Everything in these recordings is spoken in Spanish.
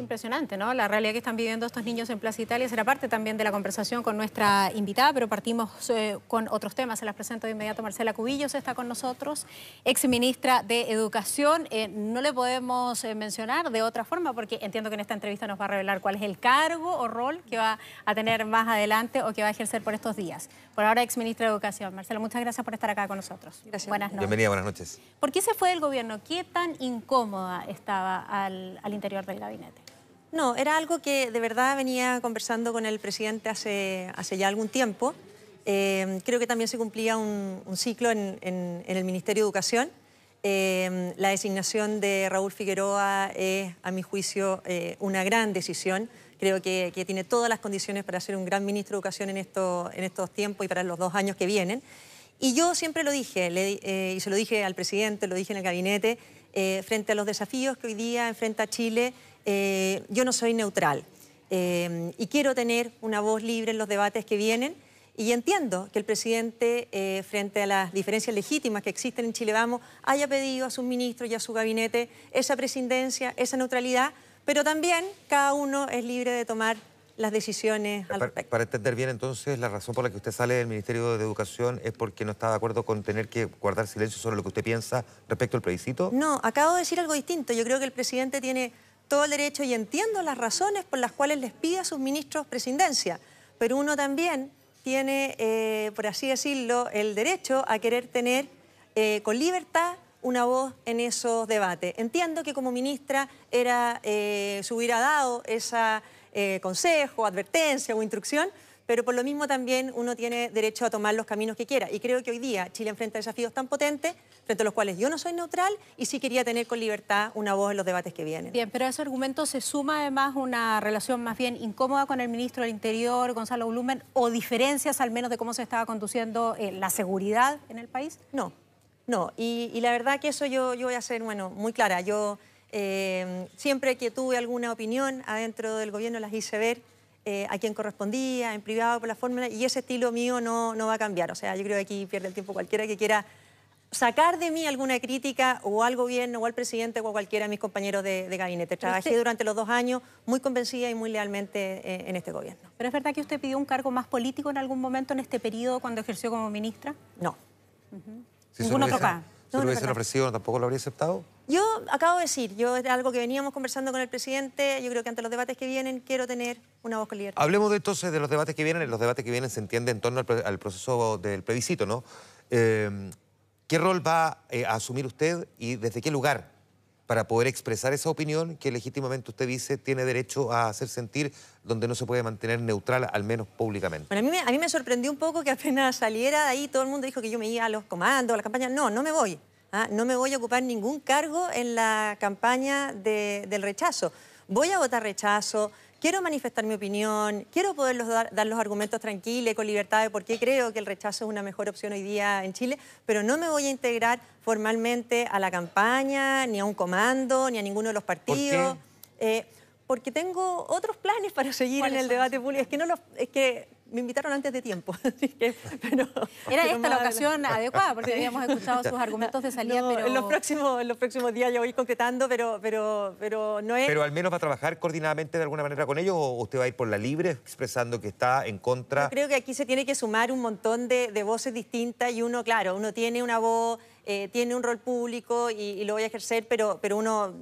Impresionante, ¿no? La realidad que están viviendo estos niños en Plaza Italia será parte también de la conversación con nuestra invitada, pero partimos eh, con otros temas. Se las presento de inmediato. Marcela Cubillos está con nosotros, ex ministra de Educación. Eh, no le podemos eh, mencionar de otra forma porque entiendo que en esta entrevista nos va a revelar cuál es el cargo o rol que va a tener más adelante o que va a ejercer por estos días. Por ahora, ex ministra de Educación. Marcela, muchas gracias por estar acá con nosotros. Gracias. Buenas noches. Bienvenida, buenas noches. ¿Por qué se fue del gobierno? ¿Qué tan incómoda estaba al interior del gabinete? No, era algo que de verdad venía conversando con el presidente hace, ya algún tiempo. Eh, creo que también se cumplía un, ciclo en, el Ministerio de Educación. Eh, la designación de Raúl Figueroa es, a mi juicio, eh, una gran decisión. Creo que, tiene todas las condiciones para ser un gran ministro de Educación en, estos tiempos y para los dos años que vienen. Y yo siempre lo dije, y se lo dije al presidente, lo dije en el gabinete, frente a los desafíos que hoy día enfrenta Chile eh, yo no soy neutral eh, y quiero tener una voz libre en los debates que vienen. Y entiendo que el presidente, eh, frente a las diferencias legítimas que existen en Chile Vamos, haya pedido a sus ministros y a su gabinete esa presidencia, esa neutralidad, pero también cada uno es libre de tomar las decisiones al respecto. para, entender bien, entonces, la razón por la que usted sale del Ministerio de Educación es porque no está de acuerdo con tener que guardar silencio sobre lo que usted piensa respecto al plebiscito. No, acabo de decir algo distinto. Yo creo que el presidente tiene todo el derecho y entiendo las razones por las cuales les pide a sus ministros presidencia, pero uno también tiene, eh, por así decirlo, el derecho a querer tener eh, con libertad una voz en esos debates. Entiendo que como ministra era, eh, se hubiera dado ese consejo, advertencia o instrucción, pero por lo mismo también uno tiene derecho a tomar los caminos que quiera. Y creo que hoy día Chile enfrenta desafíos tan potentes, frente a los cuales yo no soy neutral y sí quería tener con libertad una voz en los debates que vienen. Bien, pero a ese argumento se suma además una relación más bien incómoda con el ministro del Interior, Gonzalo Blumen, o diferencias al menos de cómo se estaba conduciendo eh, la seguridad en el país. No, no. Y, la verdad que eso yo, yo voy a ser, bueno, muy clara. Yo eh, siempre que tuve alguna opinión adentro del gobierno las hice ver. Eh, a quien correspondía, en privado, por la fórmula, y ese estilo mío no, va a cambiar. O sea, yo creo que aquí pierde el tiempo cualquiera que quiera sacar de mí alguna crítica o al gobierno o al presidente o a cualquiera de mis compañeros de, gabinete. Trabajé durante los dos años muy convencida y muy lealmente eh, en este gobierno. ¿Pero es verdad que usted pidió un cargo más político en algún momento en este periodo cuando ejerció como ministra? No. ninguna -huh. si Si lo ofrecido, ¿tampoco lo habría aceptado? Yo acabo de decir, yo es algo que veníamos conversando con el presidente, yo creo que ante los debates que vienen quiero tener una voz con libertad. Hablemos de entonces de los debates que vienen, los debates que vienen se entiende en torno al, proceso del plebiscito, ¿no? Em, ¿Qué rol va eh, a asumir usted y desde qué lugar para poder expresar esa opinión que legítimamente usted dice tiene derecho a hacer sentir donde no se puede mantener neutral, al menos públicamente? Bueno, a mí a mí me sorprendió un poco que apenas saliera de ahí todo el mundo dijo que yo me iba a los comandos, a la campaña. No, no me voy. Ah, no me voy a ocupar ningún cargo en la campaña del rechazo. Voy a votar rechazo, quiero manifestar mi opinión, quiero poder dar, los argumentos tranquilos, con libertad de por qué creo que el rechazo es una mejor opción hoy día en Chile, pero no me voy a integrar formalmente a la campaña, ni a un comando, ni a ninguno de los partidos. Eh, porque tengo otros planes para seguir en el debate público. Es que, no los, es que me invitaron antes de tiempo. Era esta la ocasión adecuada, porque habíamos escuchado sus argumentos de salida. pero... en, los próximos, en los próximos días ya voy concretando, pero, pero, pero no es... Pero al menos va a trabajar coordinadamente de alguna manera con ellos o usted va a ir por la libre expresando que está en contra... creo que aquí se tiene que sumar un montón de voces distintas y uno, claro, uno tiene una voz eh, tiene un rol público y, lo voy a ejercer, pero, pero uno,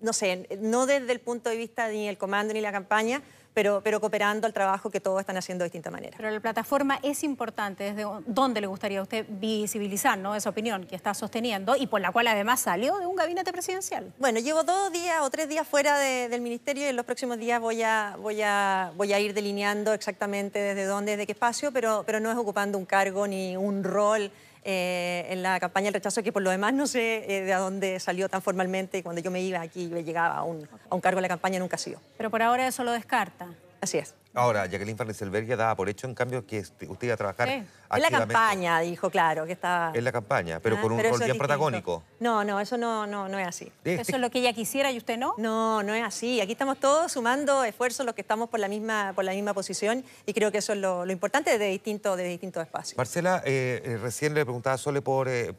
no sé, no desde el punto de vista ni el comando ni la campaña, pero, pero, cooperando al trabajo que todos están haciendo de distinta manera. Pero la plataforma es importante, desde dónde le gustaría a usted visibilizar ¿no? esa opinión que está sosteniendo y por la cual además salió de un gabinete presidencial. Bueno, llevo dos días o tres días fuera del ministerio y en los próximos días voy a, voy a, voy a ir delineando exactamente desde dónde, desde qué espacio, pero, pero no es ocupando un cargo ni un rol eh, en la campaña el rechazo, que por lo demás no sé eh, de dónde salió tan formalmente. Cuando yo me iba aquí, yo llegaba a un, a un cargo de la campaña, nunca ha sido. Pero por ahora eso lo descarta. Así es. Ahora, Jacqueline Fernández ya daba por hecho, en cambio, que este, usted iba a trabajar. En la campaña, dijo, claro, que estaba. En la campaña, pero ah, con un rol protagónico. No, no, eso no, no, no es así. ¿Eso es lo que ella quisiera y usted no? No, no es así. Aquí estamos todos sumando esfuerzos los que estamos por la misma, por la misma posición y creo que eso es lo, importante de distintos de distinto espacios. Marcela, eh, eh, recién le preguntaba a Sole por, eh,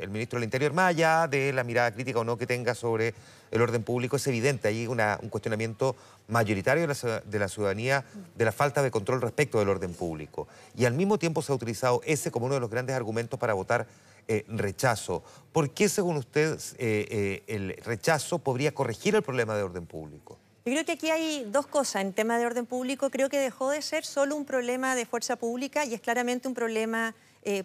el ministro del Interior, más allá de la mirada crítica o no que tenga sobre el orden público, es evidente, hay un cuestionamiento mayoritario de la, de la ciudadanía de la falta de control respecto del orden público. Y al mismo tiempo se ha utilizado ese como uno de los grandes argumentos para votar eh, rechazo. ¿Por qué, según usted, eh, eh, el rechazo podría corregir el problema de orden público? Yo creo que aquí hay dos cosas en tema de orden público. Creo que dejó de ser solo un problema de fuerza pública y es claramente un problema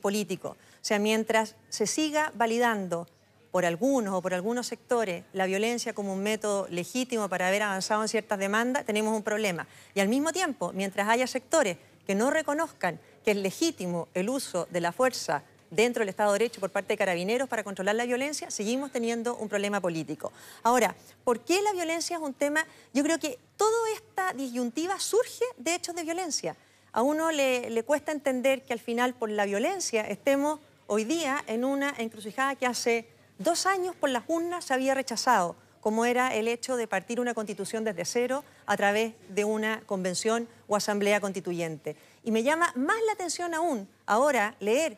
político. O sea, mientras se siga validando por algunos o por algunos sectores la violencia como un método legítimo para haber avanzado en ciertas demandas, tenemos un problema. Y al mismo tiempo, mientras haya sectores que no reconozcan que es legítimo el uso de la fuerza dentro del Estado de Derecho por parte de carabineros para controlar la violencia, seguimos teniendo un problema político. Ahora, ¿por qué la violencia es un tema? Yo creo que toda esta disyuntiva surge de hechos de violencia. A uno le, cuesta entender que al final por la violencia estemos hoy día en una encrucijada que hace dos años por las urnas se había rechazado, como era el hecho de partir una constitución desde cero a través de una convención o asamblea constituyente. Y me llama más la atención aún ahora leer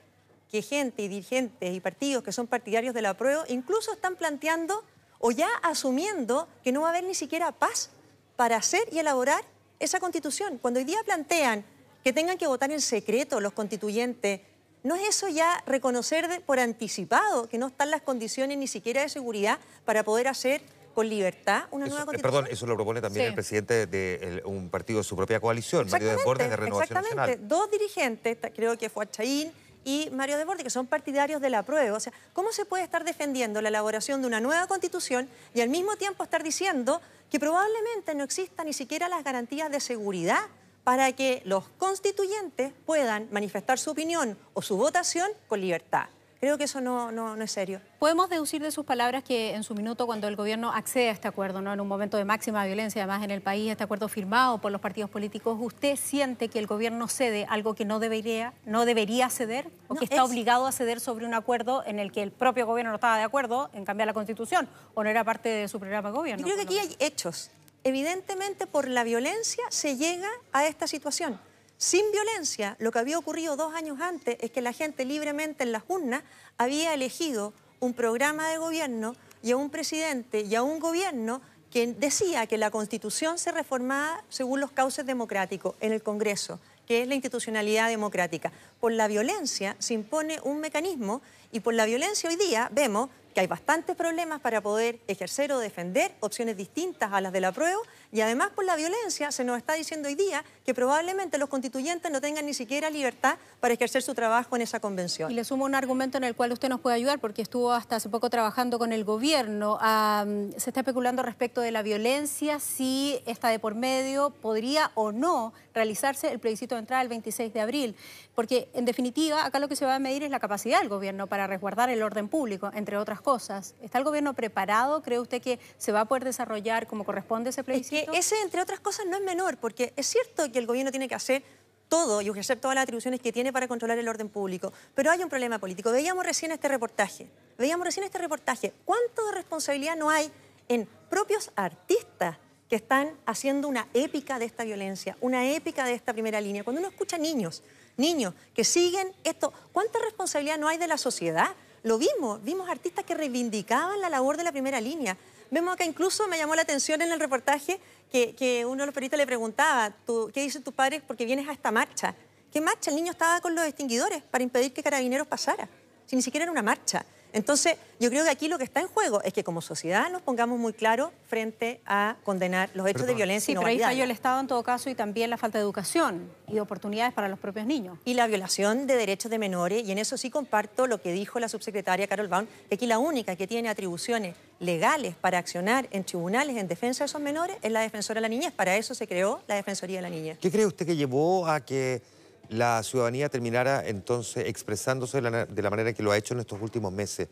que gente y dirigentes y partidos que son partidarios de la prueba incluso están planteando o ya asumiendo que no va a haber ni siquiera paz para hacer y elaborar esa constitución. Cuando hoy día plantean que tengan que votar en secreto los constituyentes ¿No es eso ya reconocer por anticipado que no están las condiciones ni siquiera de seguridad para poder hacer con libertad una nueva eh, constitución? perdón, eso lo propone también el presidente de un partido de su propia coalición, Mario Desbordes, de Renovación exactamente. Dos dirigentes, creo que fue Achaín y Mario Desbordes, que son partidarios de la prueba. O sea, ¿cómo se puede estar defendiendo la elaboración de una nueva constitución y al mismo tiempo estar diciendo que probablemente no existan ni siquiera las garantías de seguridad para que los constituyentes puedan manifestar su opinión o su votación con libertad. Creo que eso no, no, es serio. Podemos deducir de sus palabras que en su minuto, cuando el gobierno accede a este acuerdo, ¿no? en un momento de máxima violencia, además en el país, este acuerdo firmado por los partidos políticos, ¿usted siente que el gobierno cede algo que no debería, no debería ceder o que está obligado a ceder sobre un acuerdo en el que el propio gobierno no estaba de acuerdo en cambiar la constitución o no era parte de su programa de gobierno? creo que aquí hay hechos evidentemente por la violencia se llega a esta situación. Sin violencia, lo que había ocurrido dos años antes es que la gente libremente en las urnas había elegido un programa de gobierno y a un presidente y a un gobierno que decía que la Constitución se reformaba según los cauces democráticos en el Congreso, que es la institucionalidad democrática. Por la violencia se impone un mecanismo y por la violencia hoy día vemos hay bastantes problemas para poder ejercer o defender opciones distintas a las de la prueba y además por la violencia se nos está diciendo hoy día que probablemente los constituyentes no tengan ni siquiera libertad para ejercer su trabajo en esa convención. Y le sumo un argumento en el cual usted nos puede ayudar porque estuvo hasta hace poco trabajando con el gobierno. Ah, se está especulando respecto de la violencia, si está de por medio, podría o no realizarse el plebiscito de entrada el 26 de abril. Porque en definitiva acá lo que se va a medir es la capacidad del gobierno para resguardar el orden público, entre otras cosas. ¿Está el gobierno preparado? ¿Cree usted que se va a poder desarrollar como corresponde ese plebiscito? ese, entre otras cosas, no es menor, porque es cierto que el gobierno tiene que hacer todo y ejercer todas las atribuciones que tiene para controlar el orden público. Pero hay un problema político. Veíamos recién este reportaje. Veíamos recién este reportaje. ¿Cuánto de responsabilidad no hay en propios artistas que están haciendo una épica de esta violencia, una épica de esta primera línea? Cuando uno escucha niños, niños que siguen esto, ¿cuánta responsabilidad no hay de la sociedad? Lo vimos, vimos artistas que reivindicaban la labor de la primera línea. Vemos acá incluso, me llamó la atención en el reportaje, que, uno de los peritos le preguntaba, ¿qué dice tu padre porque vienes a esta marcha? ¿Qué marcha? El niño estaba con los extinguidores para impedir que carabineros pasara. Si ni siquiera era una marcha. Entonces, yo creo que aquí lo que está en juego es que como sociedad nos pongamos muy claro frente a condenar los hechos de violencia. y no pero ahí falló el Estado en todo caso y también la falta de educación y de oportunidades para los propios niños. Y la violación de derechos de menores, y en eso sí comparto lo que dijo la subsecretaria Carol Baum, que aquí la única que tiene atribuciones legales para accionar en tribunales en defensa de esos menores es la defensora de la niñez. Para eso se creó la Defensoría de la niña. ¿Qué cree usted que llevó a que la ciudadanía terminara entonces expresándose de la, manera que lo ha hecho en estos últimos meses.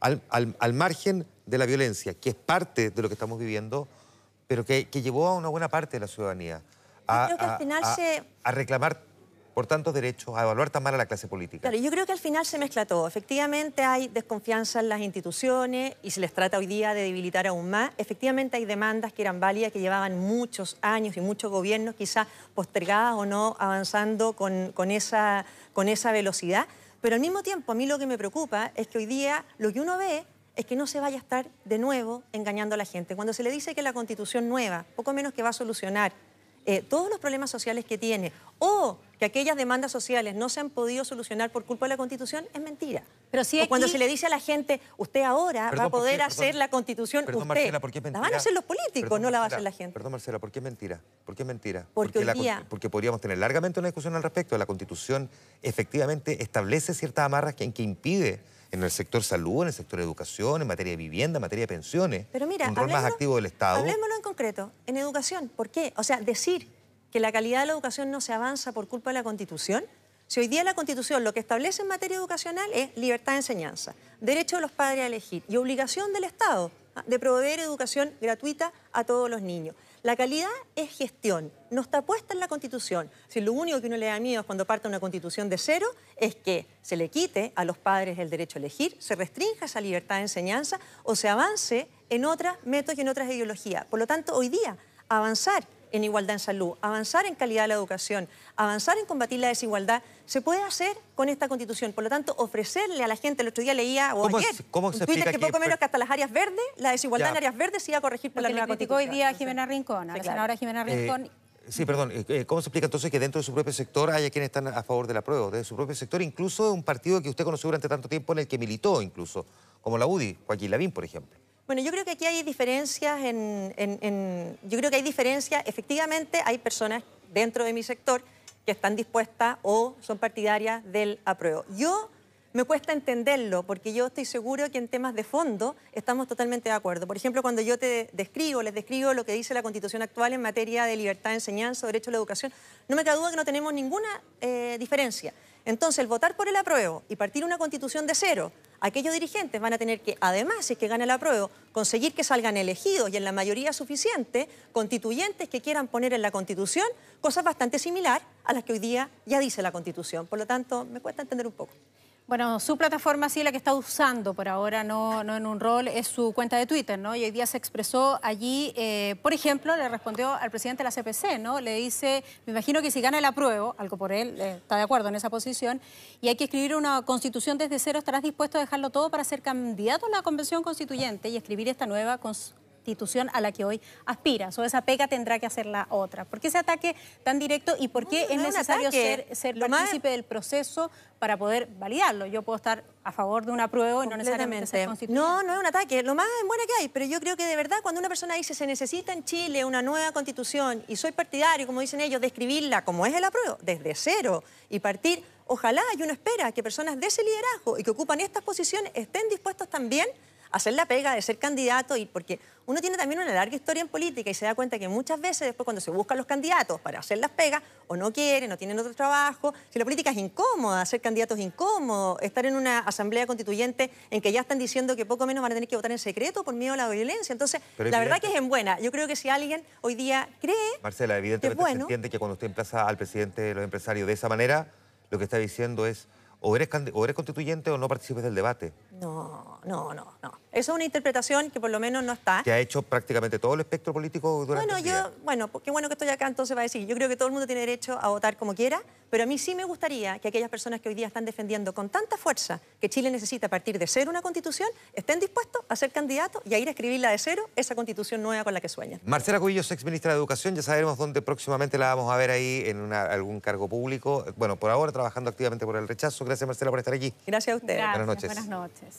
Al, al, margen de la violencia, que es parte de lo que estamos viviendo, pero que, llevó a una buena parte de la ciudadanía a, a reclamar por tantos derechos, a evaluar tan mal a la clase política. Claro, yo creo que al final se mezcla todo. Efectivamente hay desconfianza en las instituciones y se les trata hoy día de debilitar aún más. Efectivamente hay demandas que eran válidas, que llevaban muchos años y muchos gobiernos quizás postergadas o no avanzando con, esa, con esa velocidad. Pero al mismo tiempo a mí lo que me preocupa es que hoy día lo que uno ve es que no se vaya a estar de nuevo engañando a la gente. Cuando se le dice que la constitución nueva, poco menos que va a solucionar eh, todos los problemas sociales que tiene o que aquellas demandas sociales no se han podido solucionar por culpa de la Constitución es mentira. Pero si cuando se le dice a la gente, usted ahora va a poder hacer la Constitución, perdón, usted, Marcela, la van a hacer los políticos, no la va a hacer la gente. Perdón, Marcela, ¿por qué es mentira? ¿Por qué mentira? Porque, podríamos tener largamente una discusión al respecto. La Constitución efectivamente establece ciertas amarras que, que impide en el sector salud, en el sector educación, en materia de vivienda, en materia de pensiones. Pero mira, un más activo del Estado. en concreto, en educación. ¿Por qué? O sea, decir que la calidad de la educación no se avanza por culpa de la Constitución. Si hoy día la Constitución lo que establece en materia educacional es libertad de enseñanza, derecho de los padres a elegir y obligación del Estado de proveer educación gratuita a todos los niños. La calidad es gestión, no está puesta en la constitución. Si lo único que uno le da miedo cuando parte una constitución de cero, es que se le quite a los padres el derecho a elegir, se restrinja esa libertad de enseñanza o se avance en otras métodos y en otras ideologías. Por lo tanto, hoy día avanzar en igualdad en salud, avanzar en calidad de la educación, avanzar en combatir la desigualdad, se puede hacer con esta constitución. Por lo tanto, ofrecerle a la gente, el otro día leía, o ¿Cómo ¿cómo se explica Twitter que, poco menos que hasta las áreas verdes, la desigualdad en áreas verdes se iba a corregir por la nueva constitución. hoy día a Jimena Rincón, a la senadora Jimena eh, Rincón. Sí, perdón. Eh, eh, ¿Cómo se explica entonces que dentro de su propio sector haya quienes están a favor de la prueba? De su propio sector, incluso de un partido que usted conoció durante tanto tiempo en el que militó incluso, como la UDI, Joaquín Lavín, por ejemplo. Bueno, yo creo que aquí hay diferencias Yo creo que hay diferencias. Efectivamente, hay personas dentro de mi sector que están dispuestas o son partidarias del apruebo. Yo me cuesta entenderlo porque yo estoy seguro que en temas de fondo estamos totalmente de acuerdo. Por ejemplo, cuando yo te describo, les describo lo que dice la Constitución actual en materia de libertad de enseñanza, derecho a la educación, no me cabe duda que no tenemos ninguna eh, diferencia. Entonces, el votar por el apruebo y partir una constitución de cero aquellos dirigentes van a tener que, además, si es que gana el apruebo, conseguir que salgan elegidos y en la mayoría suficiente constituyentes que quieran poner en la Constitución cosas bastante similares a las que hoy día ya dice la Constitución. Por lo tanto, me cuesta entender un poco. Bueno, su plataforma, sí, la que está usando por ahora, no, no en un rol, es su cuenta de Twitter, ¿no? Y hoy día se expresó allí, eh, por ejemplo, le respondió al presidente de la CPC, ¿no? Le dice, me imagino que si gana el apruebo, algo por él, eh, está de acuerdo en esa posición, y hay que escribir una constitución desde cero, estarás dispuesto a dejarlo todo para ser candidato a la convención constituyente y escribir esta nueva constitución? institución a la que hoy aspira. o esa pega tendrá que hacer la otra. ¿Por qué ese ataque tan directo y por qué es necesario ser, ser partícipe del proceso para poder validarlo? Yo puedo estar a favor de una prueba y no necesariamente No, no es un ataque, lo más bueno que hay, pero yo creo que de verdad cuando una persona dice se necesita en Chile una nueva constitución y soy partidario, como dicen ellos, de escribirla como es el apruebo, desde cero y partir, ojalá y uno espera que personas de ese liderazgo y que ocupan estas posiciones estén dispuestos también hacer la pega de ser candidato y porque uno tiene también una larga historia en política y se da cuenta que muchas veces después cuando se buscan los candidatos para hacer las pegas o no quieren o tienen otro trabajo, si la política es incómoda, ser candidatos es incómodo, estar en una asamblea constituyente en que ya están diciendo que poco menos van a tener que votar en secreto por miedo a la violencia. Entonces, la verdad que es en buena. Yo creo que si alguien hoy día cree... Marcela, evidentemente se entiende que cuando usted emplaza al presidente de los empresarios de esa manera, lo que está diciendo es o eres, o eres constituyente o no participes del debate. No, no, no, no. Eso es una interpretación que por lo menos no está. Que ha hecho prácticamente todo el espectro político durante Bueno, el yo, bueno, pues qué bueno que estoy acá, entonces va a decir, yo creo que todo el mundo tiene derecho a votar como quiera, pero a mí sí me gustaría que aquellas personas que hoy día están defendiendo con tanta fuerza que Chile necesita a partir de ser una constitución, estén dispuestos a ser candidatos y a ir a escribirla de cero, esa constitución nueva con la que sueñan. Marcela Cubillos, ex ministra de Educación, ya sabemos dónde próximamente la vamos a ver ahí en algún cargo público. Bueno, por ahora trabajando activamente por el rechazo. Gracias, Marcela, por estar aquí. Gracias a usted, Buenas noches.